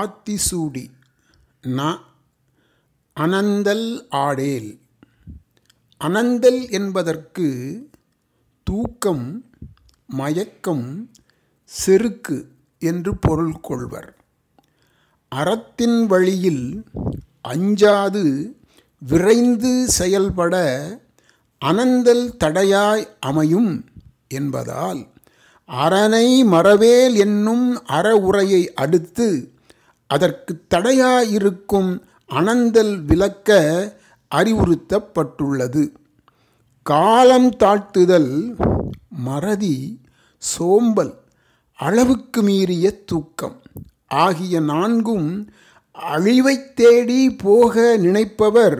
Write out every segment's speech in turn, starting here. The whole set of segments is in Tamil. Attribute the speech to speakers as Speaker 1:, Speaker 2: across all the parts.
Speaker 1: ஆத்திசூடி ந அனந்தல் ஆடேல் அனந்தல் என்பதற்கு தூக்கம் மயக்கம் செருக்கு என்று பொருள் கொள்வர் அறத்தின் வழியில் அஞ்சாது விரைந்து செயல்பட அனந்தல் தடையாய் அமையும் என்பதால் அரணை மறவேல் என்னும் அற உரையை அடுத்து அதற்கு தடையாயிருக்கும் அனந்தல் விளக்க அறிவுறுத்தப்பட்டுள்ளது காலம் தாழ்த்துதல் மறதி சோம்பல் அளவுக்கு மீறிய தூக்கம் ஆகிய நான்கும் அழிவை தேடி போக நினைப்பவர்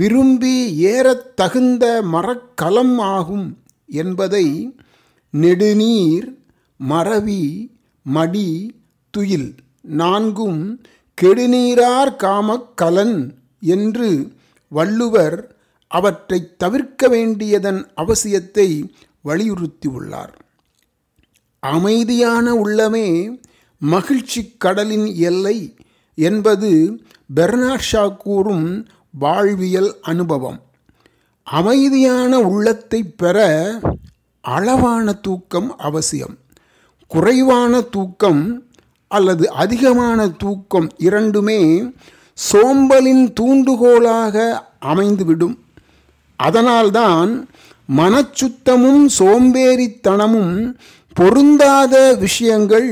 Speaker 1: விரும்பி ஏறத் தகுந்த மரக்கலம் ஆகும் என்பதை நெடுநீர் மறவி மடி துயில் நான்கும் கெடுநீரார் காமக்கலன் என்று வள்ளுவர் அவற்றை தவிர்க்க வேண்டியதன் அவசியத்தை வலியுறுத்தியுள்ளார் அமைதியான உள்ளமே மகிழ்ச்சி கடலின் எல்லை என்பது பெர்னாஷா கூறும் வாழ்வியல் அனுபவம் அமைதியான உள்ளத்தை பெற அளவான தூக்கம் அவசியம் குறைவான தூக்கம் அல்லது அதிகமான தூக்கம் இரண்டுமே சோம்பலின் தூண்டுகோலாக அமைந்துவிடும் அதனால்தான் மனச்சுத்தமும் சோம்பேறித்தனமும் பொருந்தாத விஷயங்கள்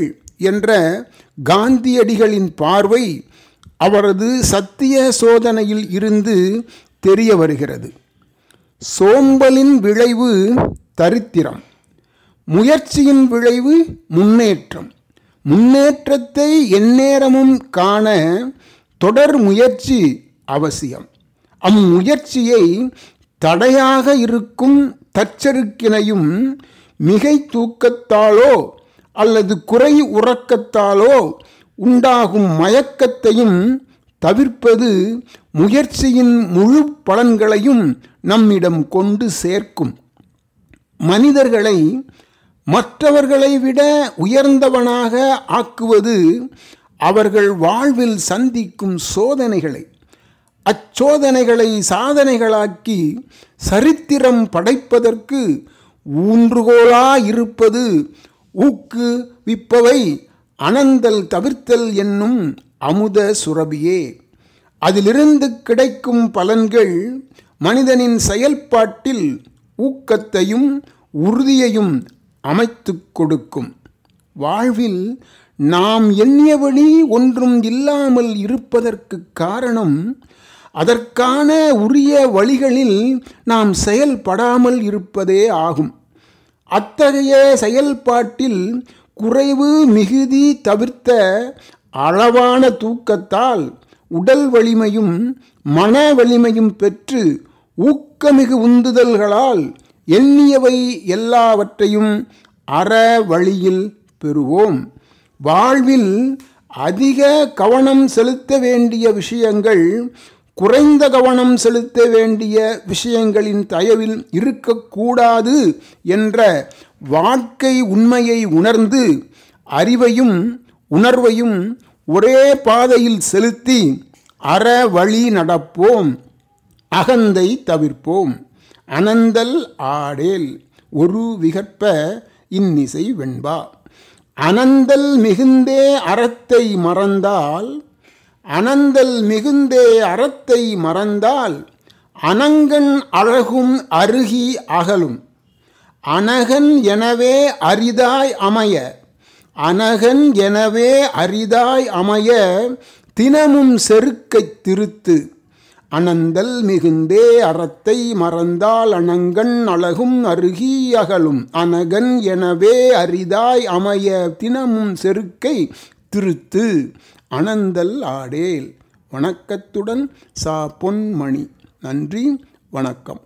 Speaker 1: என்ற காந்தியடிகளின் பார்வை அவரது சத்திய சோதனையில் இருந்து தெரிய வருகிறது சோம்பலின் விளைவு தரித்திரம் முயற்சியின் விளைவு முன்னேற்றம் முன்னேற்றத்தை எந்நேரமும் காண தொடர் முயற்சி அவசியம் அம்முயற்சியை தடையாக இருக்கும் தச்சருக்கினையும் மிகை தூக்கத்தாலோ அல்லது குறை உறக்கத்தாலோ உண்டாகும் மயக்கத்தையும் தவிர்ப்பது முயற்சியின் முழு பலன்களையும் நம்மிடம் கொண்டு சேர்க்கும் மனிதர்களை மற்றவர்களை விட உயர்ந்தவனாக ஆக்குவது அவர்கள் வாழ்வில் சந்திக்கும் சோதனைகளை அச்சோதனைகளை சாதனைகளாக்கி சரித்திரம் படைப்பதற்கு இருப்பது ஊக்கு விப்பவை அனந்தல் தவிர்த்தல் என்னும் அமுத சுரபியே அதிலிருந்து கிடைக்கும் பலன்கள் மனிதனின் செயல்பாட்டில் ஊக்கத்தையும் உறுதியையும் அமைத்து கொடுக்கும் வாழ்வில் நாம் எண்ணியபடி ஒன்றும் இல்லாமல் இருப்பதற்கு காரணம் அதற்கான உரிய வழிகளில் நாம் செயல்படாமல் இருப்பதே ஆகும் அத்தகைய செயல்பாட்டில் குறைவு மிகுதி தவிர்த்த அளவான தூக்கத்தால் உடல் வலிமையும் மன வலிமையும் பெற்று ஊக்கமிகு உந்துதல்களால் எண்ணியவை எல்லாவற்றையும் அற வழியில் பெறுவோம் வாழ்வில் அதிக கவனம் செலுத்த வேண்டிய விஷயங்கள் குறைந்த கவனம் செலுத்த வேண்டிய விஷயங்களின் தயவில் இருக்கக்கூடாது என்ற வாழ்க்கை உண்மையை உணர்ந்து அறிவையும் உணர்வையும் ஒரே பாதையில் செலுத்தி அற வழி நடப்போம் அகந்தை தவிர்ப்போம் அனந்தல் ஆடேல் ஒரு விகற்ப இன்னிசை வெண்பா அனந்தல் மிகுந்தே அறத்தை மறந்தால் அனந்தல் மிகுந்தே அறத்தை மறந்தால் அனங்கன் அழகும் அருகி அகலும் அனகன் எனவே அரிதாய் அமைய அனகன் எனவே அரிதாய் அமைய தினமும் செருக்கைத் திருத்து அனந்தல் மிகுந்தே அறத்தை மறந்தால் அணங்கண் அழகும் அருகி அகலும் அனகன் எனவே அரிதாய் அமைய தினமும் செருக்கை திருத்து அனந்தல் ஆடேல் வணக்கத்துடன் சா பொன்மணி நன்றி வணக்கம்